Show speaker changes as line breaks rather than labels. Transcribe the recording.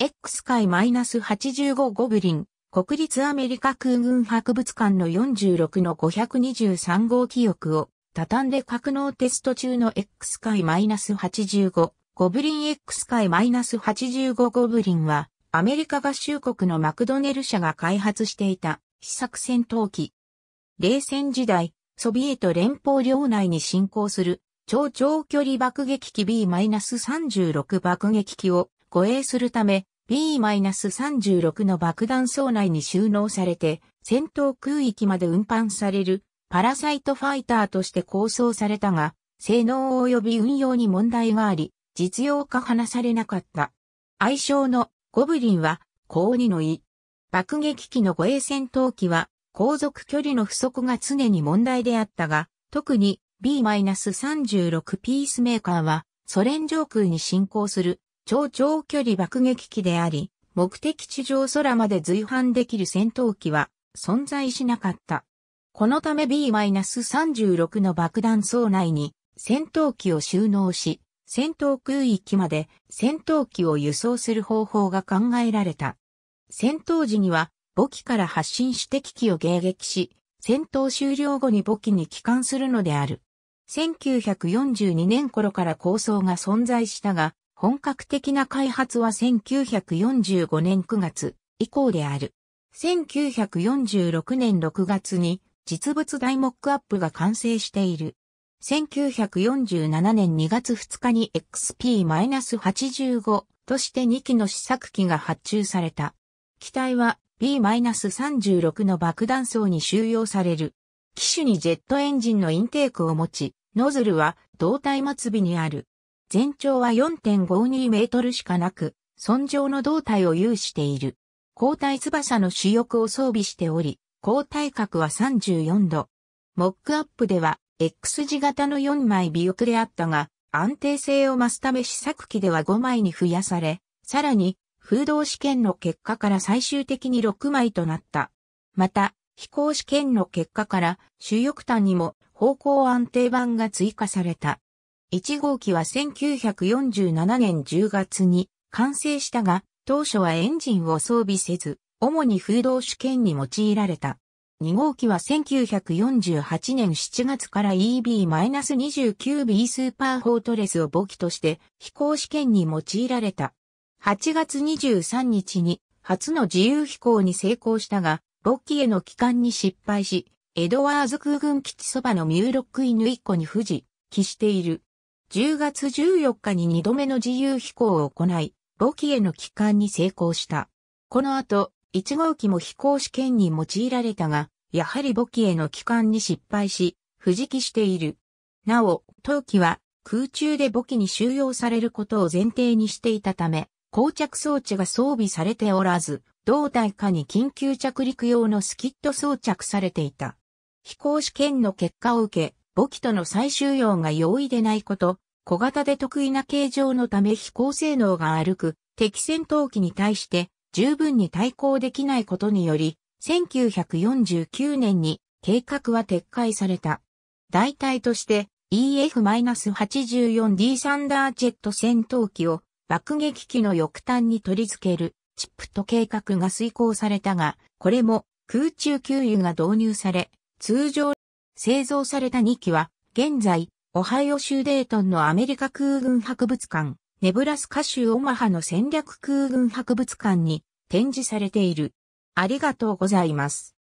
X 回 -85 ゴブリン、国立アメリカ空軍博物館の46の523号記憶を、畳んで格納テスト中の X 回 -85 ゴブリン X 回 -85 ゴブリンは、アメリカ合衆国のマクドネル社が開発していた、試作戦闘機。冷戦時代、ソビエト連邦領内に進行する、超長距離爆撃機 B-36 爆撃機を護衛するため、B-36 の爆弾層内に収納されて、戦闘空域まで運搬される、パラサイトファイターとして構想されたが、性能及び運用に問題があり、実用化話されなかった。愛称のゴブリンは、高2の位。爆撃機の護衛戦闘機は、航続距離の不足が常に問題であったが、特に B-36 ピースメーカーは、ソ連上空に進行する超長距離爆撃機であり、目的地上空まで随伴できる戦闘機は存在しなかった。このため B-36 の爆弾層内に戦闘機を収納し、戦闘空域まで戦闘機を輸送する方法が考えられた。戦闘時には母機から発進して機器を迎撃し、戦闘終了後に母機に帰還するのである。1942年頃から構想が存在したが、本格的な開発は1945年9月以降である。1946年6月に実物大モックアップが完成している。1947年2月2日に XP-85 として2機の試作機が発注された。機体は B-36 の爆弾層に収容される。機種にジェットエンジンのインテークを持ち、ノズルは胴体末尾にある全長は4.52メートルしかなく、尊上の胴体を有している。交代翼の主翼を装備しており、交代角は34度。モックアップでは、X 字型の4枚尾翼であったが、安定性を増すため試作機では5枚に増やされ、さらに、風洞試験の結果から最終的に6枚となった。また、飛行試験の結果から、主翼端にも方向安定板が追加された。1号機は1947年10月に完成したが、当初はエンジンを装備せず、主に風洞試験に用いられた。2号機は1948年7月から EB-29B スーパーフォートレスを母機として飛行試験に用いられた。8月23日に初の自由飛行に成功したが、母機への帰還に失敗し、エドワーズ空軍基地そばのミューロックイヌイコに不時、帰している。10月14日に2度目の自由飛行を行い、母機への帰還に成功した。この後、1号機も飛行試験に用いられたが、やはり母機への帰還に失敗し、不時期している。なお、当機は空中で母機に収容されることを前提にしていたため、膠着装置が装備されておらず、胴体下に緊急着陸用のスキット装着されていた。飛行試験の結果を受け、簿機との最終用が容易でないこと、小型で得意な形状のため飛行性能が歩く敵戦闘機に対して十分に対抗できないことにより、1949年に計画は撤回された。代替として EF-84D サンダージェット戦闘機を爆撃機の翼端に取り付けるチップと計画が遂行されたが、これも空中給油が導入され、通常製造された2機は、現在、オハイオ州デートンのアメリカ空軍博物館、ネブラスカ州オマハの戦略空軍博物館に展示されている。ありがとうございます。